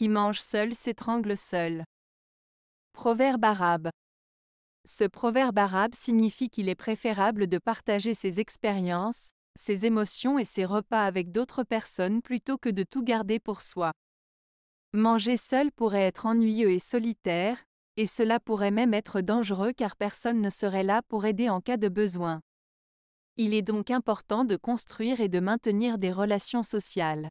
qui mange seul s'étrangle seul. Proverbe arabe. Ce proverbe arabe signifie qu'il est préférable de partager ses expériences, ses émotions et ses repas avec d'autres personnes plutôt que de tout garder pour soi. Manger seul pourrait être ennuyeux et solitaire, et cela pourrait même être dangereux car personne ne serait là pour aider en cas de besoin. Il est donc important de construire et de maintenir des relations sociales.